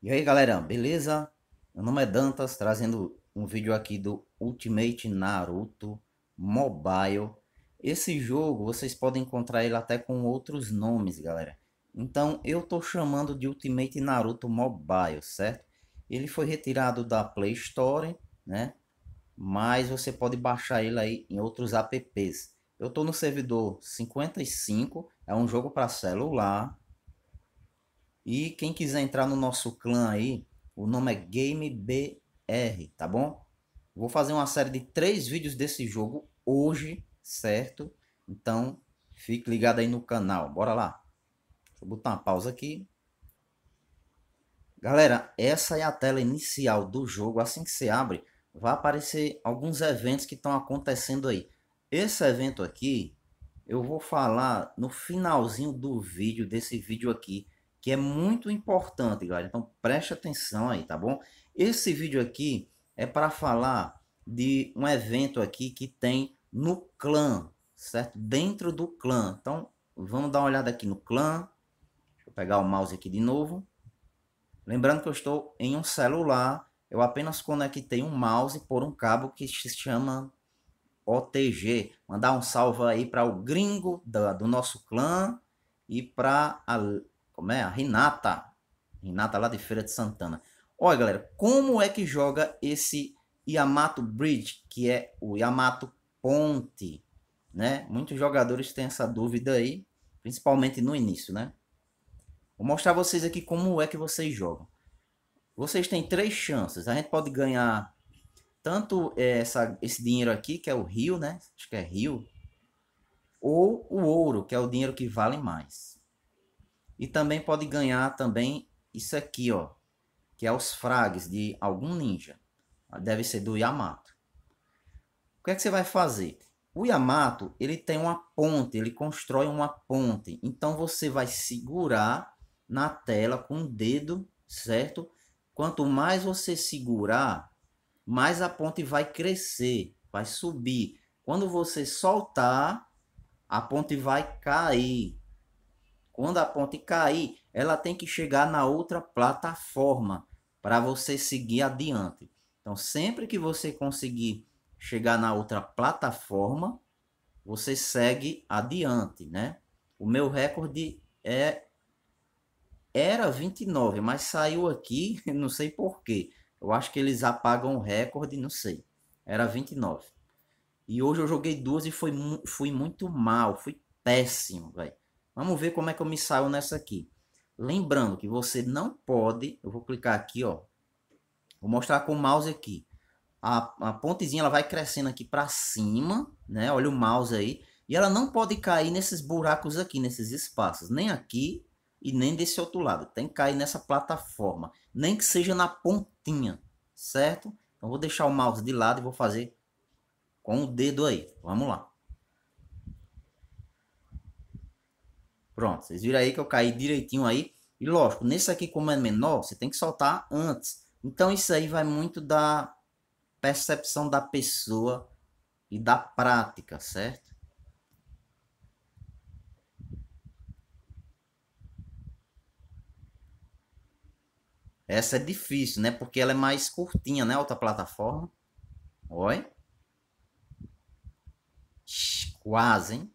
E aí galera, beleza? Meu nome é Dantas, trazendo um vídeo aqui do Ultimate Naruto Mobile. Esse jogo vocês podem encontrar ele até com outros nomes, galera. Então eu tô chamando de Ultimate Naruto Mobile, certo? Ele foi retirado da Play Store, né? Mas você pode baixar ele aí em outros apps. Eu tô no servidor 55, é um jogo para celular, e quem quiser entrar no nosso clã aí, o nome é GameBR, tá bom? Vou fazer uma série de três vídeos desse jogo hoje, certo? Então, fique ligado aí no canal. Bora lá. Deixa eu botar uma pausa aqui. Galera, essa é a tela inicial do jogo. Assim que você abre, vai aparecer alguns eventos que estão acontecendo aí. Esse evento aqui, eu vou falar no finalzinho do vídeo, desse vídeo aqui que é muito importante, galera. Então preste atenção aí, tá bom? Esse vídeo aqui é para falar de um evento aqui que tem no clã, certo? Dentro do clã. Então vamos dar uma olhada aqui no clã. Deixa eu pegar o mouse aqui de novo. Lembrando que eu estou em um celular, eu apenas conectei um mouse por um cabo que se chama OTG. Mandar um salve aí para o gringo da, do nosso clã e para a como é? A Renata. Renata lá de Feira de Santana. Olha, galera, como é que joga esse Yamato Bridge, que é o Yamato Ponte, né? Muitos jogadores têm essa dúvida aí, principalmente no início, né? Vou mostrar vocês aqui como é que vocês jogam. Vocês têm três chances. A gente pode ganhar tanto é, essa, esse dinheiro aqui, que é o Rio, né? Acho que é Rio. Ou o ouro, que é o dinheiro que vale mais. E também pode ganhar também isso aqui, ó, que é os frags de algum ninja. Deve ser do Yamato. O que é que você vai fazer? O Yamato, ele tem uma ponte, ele constrói uma ponte. Então você vai segurar na tela com o dedo, certo? Quanto mais você segurar, mais a ponte vai crescer, vai subir. Quando você soltar, a ponte vai cair. Quando a ponte cair, ela tem que chegar na outra plataforma para você seguir adiante. Então, sempre que você conseguir chegar na outra plataforma, você segue adiante, né? O meu recorde é era 29, mas saiu aqui, não sei por quê. Eu acho que eles apagam o recorde, não sei. Era 29. E hoje eu joguei duas e foi, fui muito mal, fui péssimo, velho. Vamos ver como é que eu me saio nessa aqui. Lembrando que você não pode, eu vou clicar aqui, ó. Vou mostrar com o mouse aqui. A, a pontezinha ela vai crescendo aqui para cima, né? Olha o mouse aí. E ela não pode cair nesses buracos aqui, nesses espaços, nem aqui e nem desse outro lado. Tem que cair nessa plataforma, nem que seja na pontinha, certo? Então vou deixar o mouse de lado e vou fazer com o dedo aí. Vamos lá. Pronto, vocês viram aí que eu caí direitinho aí. E lógico, nesse aqui como é menor, você tem que soltar antes. Então isso aí vai muito da percepção da pessoa e da prática, certo? Essa é difícil, né? Porque ela é mais curtinha, né? Outra plataforma. Oi? Quase, hein?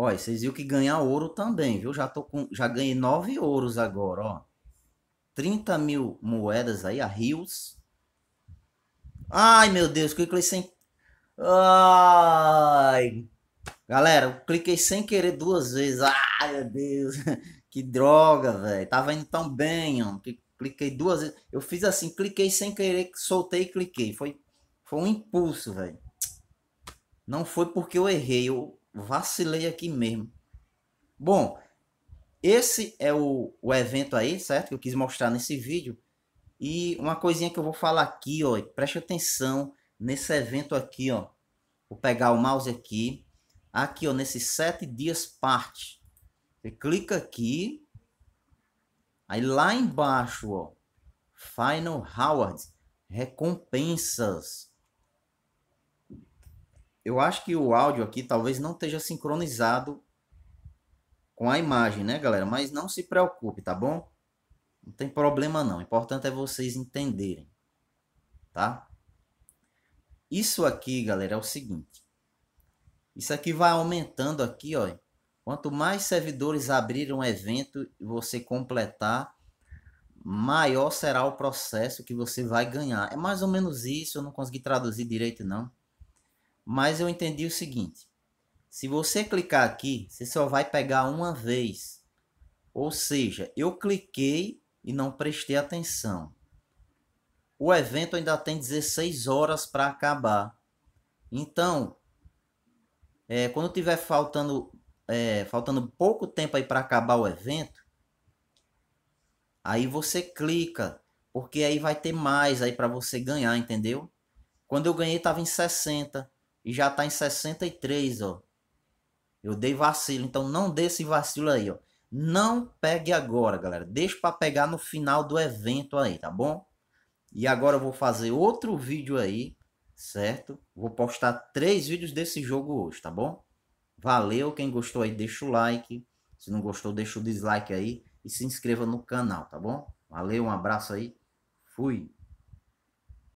Olha, vocês viram que ganhar ouro também, viu? Já, tô com, já ganhei nove ouros agora, ó. 30 mil moedas aí, a rios. Ai, meu Deus, cliquei sem... Ai... Galera, cliquei sem querer duas vezes. Ai, meu Deus. Que droga, velho. Tava indo tão bem, ó. Cliquei duas vezes. Eu fiz assim, cliquei sem querer, soltei e cliquei. Foi, foi um impulso, velho. Não foi porque eu errei. Eu, vacilei aqui mesmo. Bom, esse é o, o evento aí, certo? Que eu quis mostrar nesse vídeo. E uma coisinha que eu vou falar aqui, ó. Preste atenção nesse evento aqui, ó. Vou pegar o mouse aqui. Aqui, ó, nesses sete dias parte. Você clica aqui. Aí lá embaixo, ó. Final Howard. Recompensas eu acho que o áudio aqui talvez não esteja sincronizado com a imagem, né, galera? Mas não se preocupe, tá bom? Não tem problema não. O importante é vocês entenderem, tá? Isso aqui, galera, é o seguinte. Isso aqui vai aumentando aqui, ó. Quanto mais servidores abrir um evento e você completar, maior será o processo que você vai ganhar. É mais ou menos isso, eu não consegui traduzir direito não. Mas eu entendi o seguinte: se você clicar aqui, você só vai pegar uma vez. Ou seja, eu cliquei e não prestei atenção. O evento ainda tem 16 horas para acabar. Então, é, quando tiver faltando é, faltando pouco tempo aí para acabar o evento, aí você clica, porque aí vai ter mais aí para você ganhar, entendeu? Quando eu ganhei tava em 60 e já tá em 63, ó. Eu dei vacilo, então não dê esse vacilo aí, ó. Não pegue agora, galera. Deixa para pegar no final do evento aí, tá bom? E agora eu vou fazer outro vídeo aí, certo? Vou postar três vídeos desse jogo hoje, tá bom? Valeu, quem gostou aí deixa o like. Se não gostou, deixa o dislike aí e se inscreva no canal, tá bom? Valeu, um abraço aí. Fui.